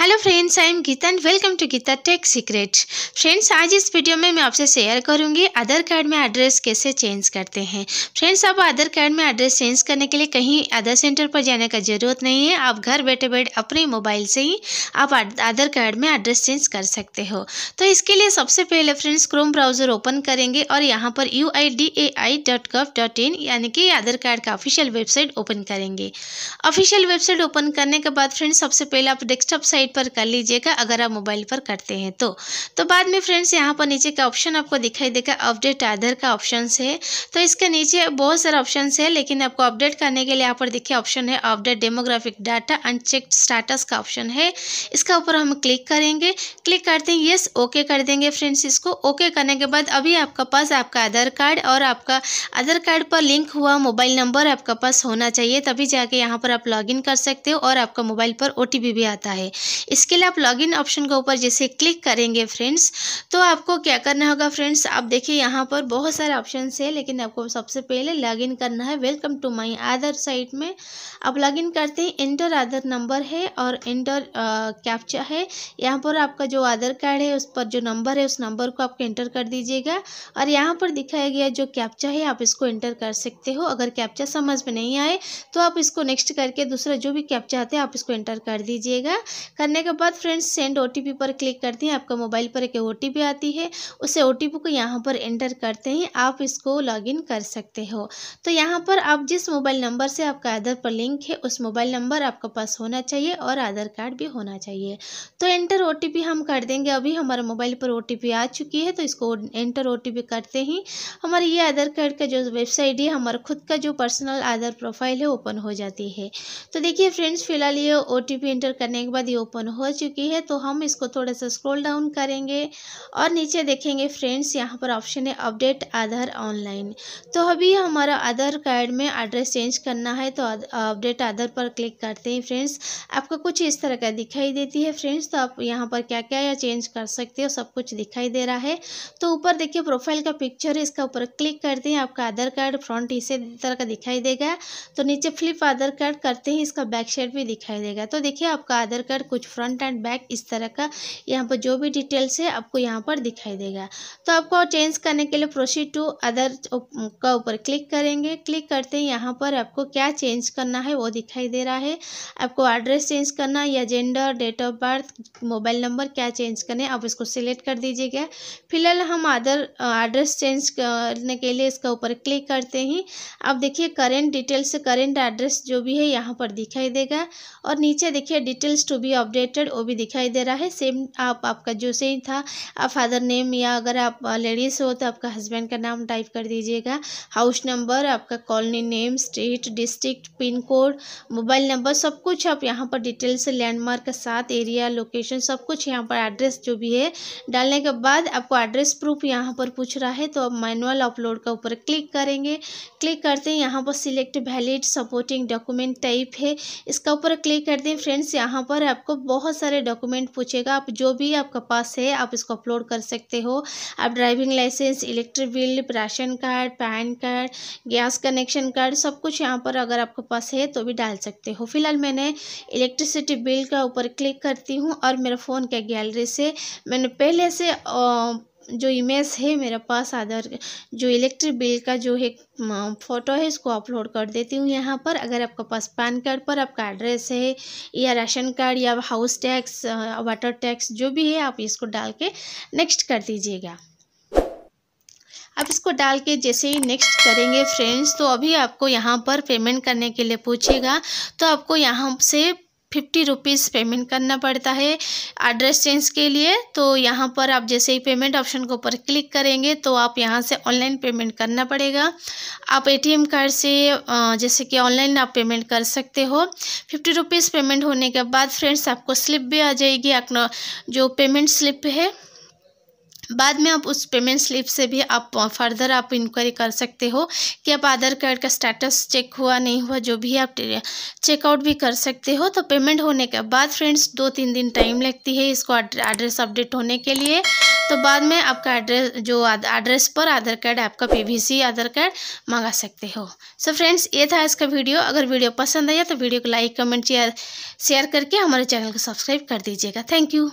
hello friends I am Geeta and welcome to Geeta tech secret friends आज इस video में मैं आपसे शेयर करूंगी आधार कार्ड में एड्रेस कैसे चेंज करते हैं फ्रेंड्स आप आधार कार्ड में एड्रेस चेंज करने के लिए कहीं आधार सेंटर पर जाने का ज़रूरत नहीं है आप घर बैठे बैठे अपने मोबाइल से ही आप आधार कार्ड में एड्रेस चेंज कर सकते हो तो इसके लिए सबसे पहले फ्रेंड्स क्रोम ब्राउज़र ओपन करेंगे और यहाँ पर यू यानी कि आधार कार्ड का ऑफिशियल वेबसाइट ओपन करेंगे ऑफिशियल वेबसाइट ओपन करने के बाद फ्रेंड्स सबसे पहले आप डेस्कटॉप साइट वेबसाइट पर कर लीजिएगा अगर आप मोबाइल पर करते हैं तो तो बाद में फ्रेंड्स यहाँ पर नीचे का ऑप्शन आपको दिखाई देगा अपडेट आधार का ऑप्शन है तो इसके नीचे बहुत सारे ऑप्शन है लेकिन आपको अपडेट करने के लिए यहाँ पर देखिए ऑप्शन है update demographic data unchecked status का ऑप्शन है इसका ऊपर हम क्लिक करेंगे क्लिक करते हैं येस ओके कर देंगे फ्रेंड्स इसको ओके करने के बाद अभी आपका पास आपका आधार कार्ड और आपका आधार कार्ड पर लिंक हुआ मोबाइल नंबर आपका पास होना चाहिए तभी जाके यहाँ पर आप लॉगिन कर सकते हो और आपका मोबाइल पर ओ भी आता है इसके लिए आप लॉगिन ऑप्शन के ऊपर जैसे क्लिक करेंगे फ्रेंड्स तो आपको क्या करना होगा फ्रेंड्स आप देखिए यहाँ पर बहुत सारे ऑप्शन है लेकिन आपको सबसे पहले लॉगिन करना है welcome to my Aadhaar site में आप लॉगिन करते हैं इंटर आधार नंबर है और इंटर कैप्चा है यहाँ पर आपका जो आधार कार्ड है उस पर जो नंबर है उस नंबर को आपको इंटर कर दीजिएगा और यहाँ पर दिखाया गया जो कैप्चा है आप इसको इंटर कर सकते हो अगर कैप्चा समझ में नहीं आए तो आप इसको नेक्स्ट करके दूसरा जो भी कैप्चा आते हैं आप इसको इंटर कर दीजिएगा करने के बाद फ्रेंड्स सेंड ओटीपी पर क्लिक करते हैं आपका मोबाइल पर एक ओ आती है उसे ओटीपी को यहाँ पर एंटर करते हैं आप इसको लॉगिन कर सकते हो तो यहाँ पर आप जिस मोबाइल नंबर से आपका आधार पर लिंक है उस मोबाइल नंबर आपके पास होना चाहिए और आधार कार्ड भी होना चाहिए तो एंटर ओ हम कर देंगे अभी हमारे मोबाइल पर ओ आ चुकी है तो इसको एंटर ओ करते ही हमारे ये आधार कार्ड का जो वेबसाइट है हमारा खुद का जो पर्सनल आधार प्रोफाइल है ओपन हो जाती है तो देखिए फ्रेंड्स फिलहाल ये ओ एंटर करने के बाद ये ओपन ओपन हो चुकी है तो हम इसको थोड़ा सा स्क्रॉल डाउन करेंगे और नीचे देखेंगे फ्रेंड्स यहाँ पर ऑप्शन है अपडेट आधार ऑनलाइन तो अभी हमारा आधार कार्ड में एड्रेस चेंज करना है तो अपडेट आधार पर क्लिक करते हैं फ्रेंड्स आपको कुछ इस तरह का दिखाई देती है फ्रेंड्स तो आप यहाँ पर क्या क्या या चेंज कर सकते हो सब कुछ दिखाई दे रहा है तो ऊपर देखिए प्रोफाइल का पिक्चर है इसका ऊपर क्लिक करते हैं आपका आधार कार्ड फ्रंट इसे तरह का दिखाई देगा तो नीचे फ्लिप आधार कार्ड करते हैं इसका बैक साइड भी दिखाई देगा तो देखिए आपका आधार कार्ड कुछ फ्रंट एंड बैक इस तरह का यहाँ पर जो भी डिटेल्स है आपको यहाँ पर दिखाई देगा तो आपको चेंज करने के लिए प्रोसीड टू अदर का ऊपर क्लिक करेंगे क्लिक करते हैं यहाँ पर आपको क्या चेंज करना है वो दिखाई दे रहा है आपको एड्रेस चेंज करना या gender date of birth mobile number क्या चेंज करना है आप इसको सिलेक्ट कर दीजिएगा फिलहाल हम अदर एड्रेस चेंज करने के लिए इसका ऊपर क्लिक करते ही आप देखिए करेंट डिटेल्स करेंट एड्रेस जो भी है यहाँ पर दिखाई देगा और नीचे देखिए डिटेल्स टू बी अपडेटेड वो भी दिखाई दे रहा है सेम आप आपका जो सेम था आप फादर नेम या अगर आप लेडीज़ हो तो आपका हस्बैंड का नाम टाइप कर दीजिएगा हाउस नंबर आपका colony name street district pin code mobile number सब कुछ आप यहाँ पर डिटेल्स से लैंडमार्क के साथ एरिया लोकेशन सब कुछ यहाँ पर एड्रेस जो भी है डालने के बाद आपको एड्रेस प्रूफ यहाँ पर पूछ रहा है तो आप मैनुअल अपलोड का ऊपर क्लिक करेंगे क्लिक करते हैं यहाँ पर select valid supporting document type है इसका ऊपर क्लिक करते हैं फ्रेंड्स यहाँ पर आपको बहुत सारे डॉक्यूमेंट पूछेगा आप जो भी आपका पास है आप इसको अपलोड कर सकते हो आप driving licence electric bill ration card pan card gas connection card सब कुछ यहाँ पर अगर आपके पास है तो भी डाल सकते हो फिलहाल मैंने इलेक्ट्रिसिटी बिल का ऊपर क्लिक करती हूँ और मेरे फ़ोन के गैलरी से मैंने पहले से आ, जो इमेज है मेरे पास आधार जो इलेक्ट्रिक बिल का जो है फ़ोटो है इसको अपलोड कर देती हूँ यहाँ पर अगर आपके पास पैन कार्ड पर आपका एड्रेस है या राशन कार्ड या हाउस टैक्स वाटर टैक्स जो भी है आप इसको डाल के नेक्स्ट कर दीजिएगा अब इसको डाल के जैसे ही नेक्स्ट करेंगे फ्रेंड्स तो अभी आपको यहाँ पर पेमेंट करने के लिए पूछेगा तो आपको यहाँ से फिफ्टी रुपीज़ पेमेंट करना पड़ता है एड्रेस चेंज के लिए तो यहाँ पर आप जैसे ही पेमेंट ऑप्शन के ऊपर क्लिक करेंगे तो आप यहाँ से ऑनलाइन पेमेंट करना पड़ेगा आप एटीएम कार्ड से जैसे कि ऑनलाइन आप पेमेंट कर सकते हो फिफ्टी रुपीज़ पेमेंट होने के बाद फ्रेंड्स आपको स्लिप भी आ जाएगी अपना जो पेमेंट स्लिप है बाद में आप उस पेमेंट स्लिप से भी आप फर्दर आप इंक्वायरी कर सकते हो कि आप आधार कार्ड का स्टेटस चेक हुआ नहीं हुआ जो भी आप चेकआउट भी कर सकते हो तो पेमेंट होने के बाद फ्रेंड्स दो तीन दिन टाइम लगती है इसको एड्रेस अपडेट होने के लिए तो बाद में आपका एड्रेस जो एड्रेस पर आधार कार्ड आपका सी आधार कार्ड मंगा सकते हो सो फ्रेंड्स ये था इसका वीडियो अगर वीडियो पसंद आया तो वीडियो को लाइक कमेंट शेयर करके हमारे चैनल को सब्सक्राइब कर दीजिएगा थैंक यू